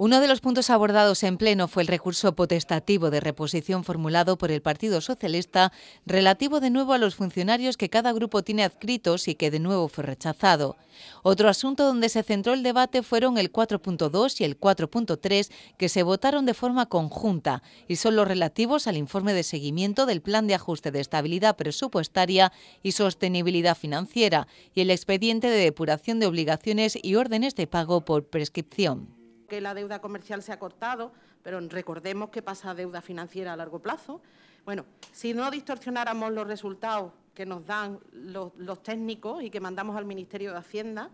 Uno de los puntos abordados en pleno fue el recurso potestativo de reposición formulado por el Partido Socialista relativo de nuevo a los funcionarios que cada grupo tiene adscritos y que de nuevo fue rechazado. Otro asunto donde se centró el debate fueron el 4.2 y el 4.3 que se votaron de forma conjunta y son los relativos al informe de seguimiento del Plan de Ajuste de Estabilidad Presupuestaria y Sostenibilidad Financiera y el expediente de depuración de obligaciones y órdenes de pago por prescripción que la deuda comercial se ha cortado, pero recordemos que pasa deuda financiera a largo plazo. Bueno, si no distorsionáramos los resultados que nos dan los, técnicos y que mandamos al Ministerio de Hacienda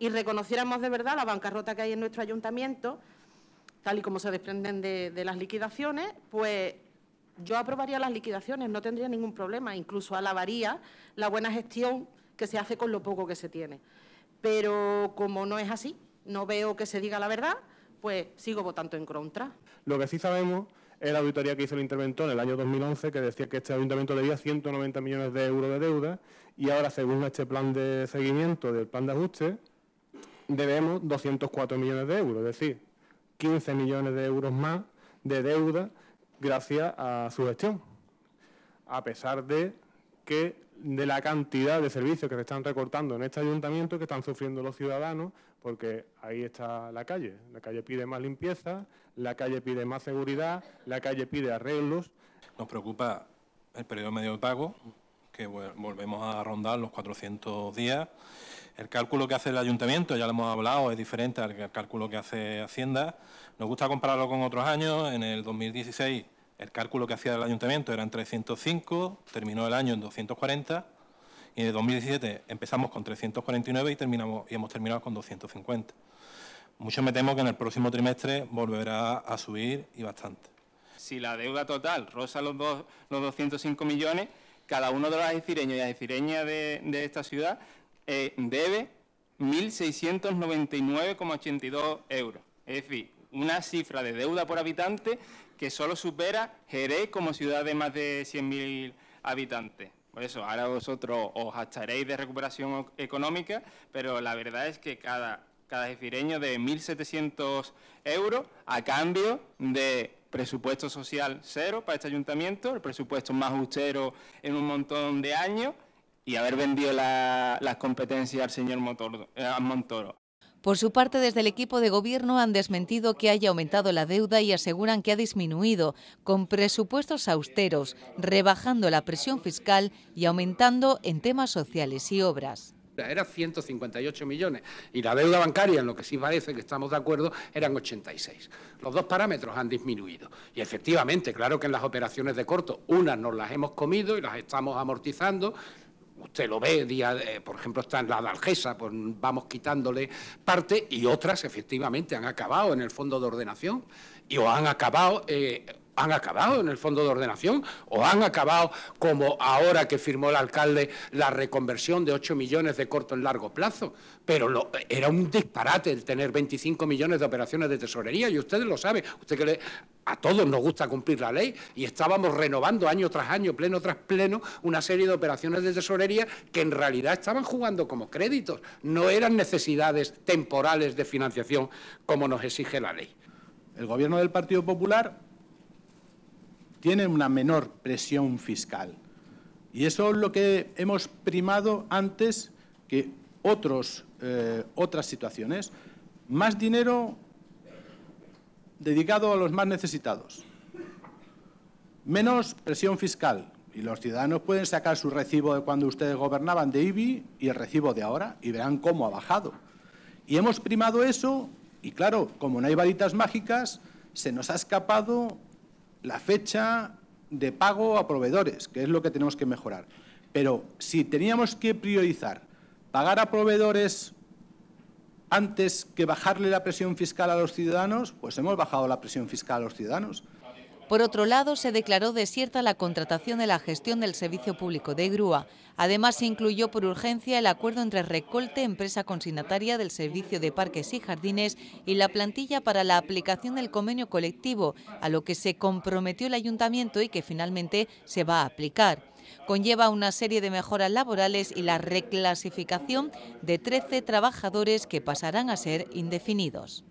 y reconociéramos de verdad la bancarrota que hay en nuestro ayuntamiento, tal y como se desprenden de las liquidaciones, pues yo aprobaría las liquidaciones, no tendría ningún problema, incluso alabaría la buena gestión que se hace con lo poco que se tiene. Pero como no es así, no veo que se diga la verdad, pues sigo votando en contra. Lo que sí sabemos es la auditoría que hizo el interventor en el año 2011, que decía que este ayuntamiento debía 190 millones de euros de deuda y ahora, según este plan de seguimiento del plan de ajuste, debemos 204 millones de euros, es decir, 15 millones de euros más de deuda gracias a su gestión, a pesar de que de la cantidad de servicios que se están recortando en este ayuntamiento que están sufriendo los ciudadanos, porque ahí está la calle. La calle pide más limpieza, la calle pide más seguridad, la calle pide arreglos. Nos preocupa el periodo medio de pago, que volvemos a rondar los 400 días. El cálculo que hace el ayuntamiento, ya lo hemos hablado, es diferente al cálculo que hace Hacienda. Nos gusta compararlo con otros años. En el 2016 el cálculo que hacía el ayuntamiento eran 305, terminó el año en 240 y en 2017 empezamos con 349 y, terminamos, hemos terminado con 250. Muchos me temo que en el próximo trimestre volverá a subir y bastante. Si la deuda total rosa los, 205 millones, cada uno de los alicireños y alicireñas de, de esta ciudad eh, debe 1.699,82 euros. Es decir, una cifra de deuda por habitante que solo supera Jerez como ciudad de más de 100.000 habitantes. Por eso, ahora vosotros os gastaréis de recuperación económica, pero la verdad es que cada, cada jefireño de 1.700 euros a cambio de presupuesto social cero para este ayuntamiento, el presupuesto más austero en un montón de años y haber vendido las competencias al señor eh, Montoro. Por su parte, desde el equipo de gobierno han desmentido que haya aumentado la deuda y aseguran que ha disminuido con presupuestos austeros, rebajando la presión fiscal y aumentando en temas sociales y obras era 158 millones y la deuda bancaria, en lo que sí parece que estamos de acuerdo, eran 86. Los dos parámetros han disminuido y efectivamente, claro que en las operaciones de corto, unas nos las hemos comido y las estamos amortizando usted lo ve, eh, por ejemplo, está en la Dalgesa, pues vamos quitándole parte y otras efectivamente han acabado en el fondo de ordenación y o han acabado eh, han acabado en el fondo de ordenación o han acabado como ahora que firmó el alcalde la reconversión de 8 millones de corto en largo plazo. Pero era un disparate el tener 25 millones de operaciones de tesorería y ustedes lo saben. Usted que a todos nos gusta cumplir la ley y estábamos renovando año tras año, pleno tras pleno, una serie de operaciones de tesorería que en realidad estaban jugando como créditos, no eran necesidades temporales de financiación como nos exige la ley. El gobierno del Partido Popular tienen una menor presión fiscal. Y eso es lo que hemos primado antes que otros, eh, otras situaciones. Más dinero dedicado a los más necesitados. Menos presión fiscal. Y los ciudadanos pueden sacar su recibo de cuando ustedes gobernaban de IBI y el recibo de ahora y verán cómo ha bajado. Y hemos primado eso y claro, como no hay varitas mágicas, se nos ha escapado la fecha de pago a proveedores, que es lo que tenemos que mejorar. Pero si teníamos que priorizar pagar a proveedores antes que bajarle la presión fiscal a los ciudadanos, pues hemos bajado la presión fiscal a los ciudadanos. Por otro lado, se declaró desierta la contratación de la gestión del servicio público de grúa. Además, se incluyó por urgencia el acuerdo entre Recolte, empresa consignataria del servicio de parques y jardines, y la plantilla para la aplicación del convenio colectivo, a lo que se comprometió el ayuntamiento y que finalmente se va a aplicar. Conlleva una serie de mejoras laborales y la reclasificación de 13 trabajadores que pasarán a ser indefinidos.